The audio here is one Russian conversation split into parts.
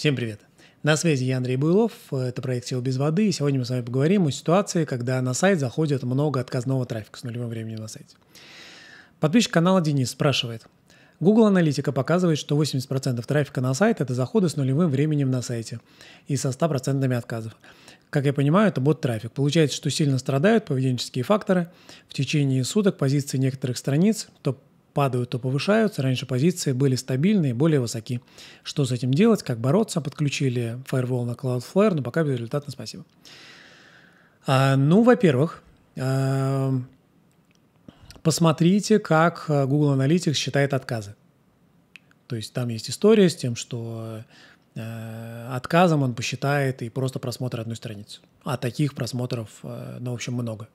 Всем привет! На связи я Андрей Буйлов, это проект «Сил без воды», и сегодня мы с вами поговорим о ситуации, когда на сайт заходит много отказного трафика с нулевым временем на сайте. Подписчик канала Денис спрашивает. Google аналитика показывает, что 80% трафика на сайт – это заходы с нулевым временем на сайте и со 100% отказов. Как я понимаю, это бот-трафик. Получается, что сильно страдают поведенческие факторы. В течение суток позиции некоторых страниц, топ падают, то повышаются. Раньше позиции были стабильные, более высоки. Что с этим делать, как бороться? Подключили Firewall на Cloudflare, но пока безрезультатно, спасибо. А, ну, во-первых, а, посмотрите, как а, Google Analytics считает отказы. То есть там есть история с тем, что а, отказом он посчитает и просто просмотр одной страницы. А таких просмотров, ну, в общем, много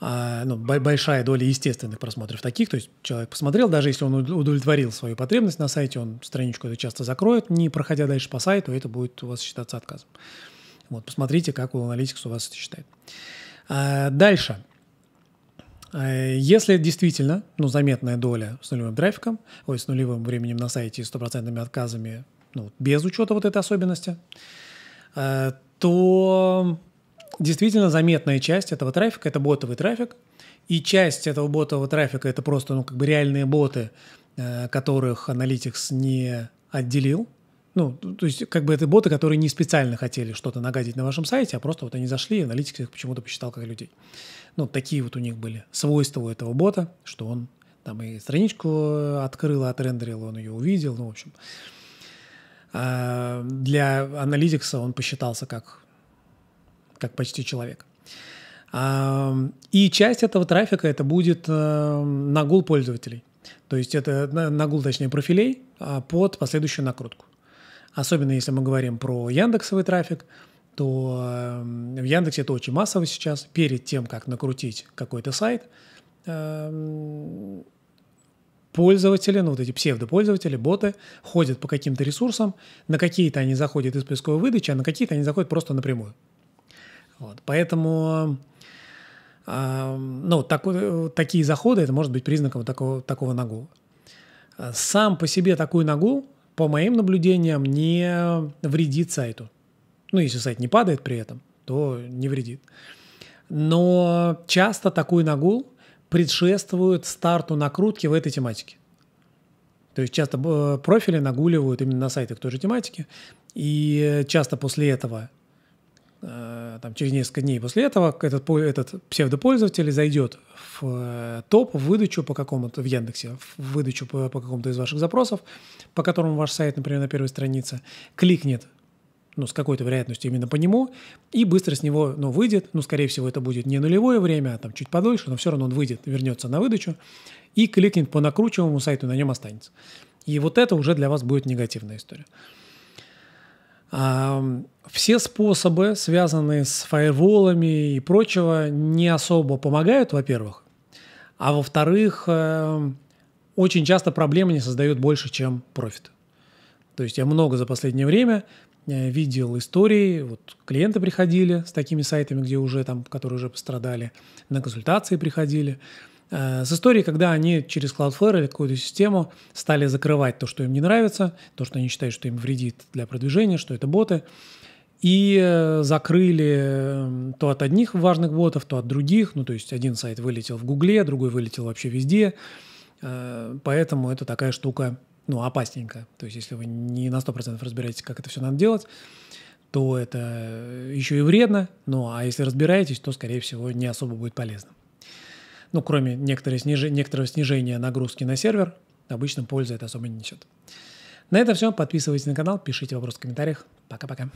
а, ну, большая доля естественных просмотров таких, то есть человек посмотрел, даже если он удовлетворил свою потребность на сайте, он страничку это часто закроет, не проходя дальше по сайту, это будет у вас считаться отказом. Вот, посмотрите, как у Analytics у вас это считает. А, дальше. А, если действительно, ну, заметная доля с нулевым трафиком, ой, с нулевым временем на сайте и стопроцентными отказами, ну, без учета вот этой особенности, а, то действительно заметная часть этого трафика – это ботовый трафик, и часть этого ботового трафика – это просто ну, как бы реальные боты, э, которых аналитикс не отделил. Ну, то есть как бы это боты, которые не специально хотели что-то нагадить на вашем сайте, а просто вот они зашли, и Analytics их почему-то посчитал как людей. Ну, такие вот у них были свойства у этого бота, что он там и страничку э, открыл, отрендерил, он ее увидел, ну, в общем. А, для аналитикса он посчитался как как почти человек. А, и часть этого трафика это будет э, нагул пользователей. То есть это нагул, точнее, профилей а, под последующую накрутку. Особенно если мы говорим про яндексовый трафик, то э, в Яндексе это очень массово сейчас. Перед тем, как накрутить какой-то сайт, э, пользователи, ну вот эти псевдопользователи, боты, ходят по каким-то ресурсам, на какие-то они заходят из поисковой выдачи, а на какие-то они заходят просто напрямую. Вот. Поэтому ну, так, такие заходы, это может быть признаком такого, такого нагула. Сам по себе такой нагул, по моим наблюдениям, не вредит сайту. Ну, если сайт не падает при этом, то не вредит. Но часто такой нагул предшествует старту накрутки в этой тематике. То есть часто э, профили нагуливают именно на сайтах той же тематики, и э, часто после этого э, там, через несколько дней после этого этот, этот псевдопользователь зайдет в э, топ, в выдачу по какому-то, в Яндексе, в выдачу по, по какому-то из ваших запросов, по которому ваш сайт, например, на первой странице, кликнет ну, с какой-то вероятностью именно по нему, и быстро с него, ну, выйдет, ну, скорее всего, это будет не нулевое время, а там чуть подольше, но все равно он выйдет, вернется на выдачу и кликнет по накручиваемому сайту, на нем останется. И вот это уже для вас будет негативная история. Все способы, связанные с фаерволами и прочего, не особо помогают, во-первых. А во-вторых, эм, очень часто проблемы не создают больше, чем профит. То есть я много за последнее время э, видел истории, вот клиенты приходили с такими сайтами, где уже там, которые уже пострадали, на консультации приходили, Э, с историей, когда они через Cloudflare или какую-то систему стали закрывать то, что им не нравится, то, что они считают, что им вредит для продвижения, что это боты, и э, закрыли эм, то от одних важных ботов, то от других. Ну, то есть один сайт вылетел в Гугле, другой вылетел вообще везде. Э, поэтому это такая штука, ну, опасненькая. То есть если вы не на 100% разбираетесь, как это все надо делать, то это еще и вредно. Ну, а если разбираетесь, то, скорее всего, не особо будет полезно ну, кроме снижи, некоторого снижения нагрузки на сервер, обычно пользы это особо не несет. На этом все. Подписывайтесь на канал, пишите вопросы в комментариях. Пока-пока.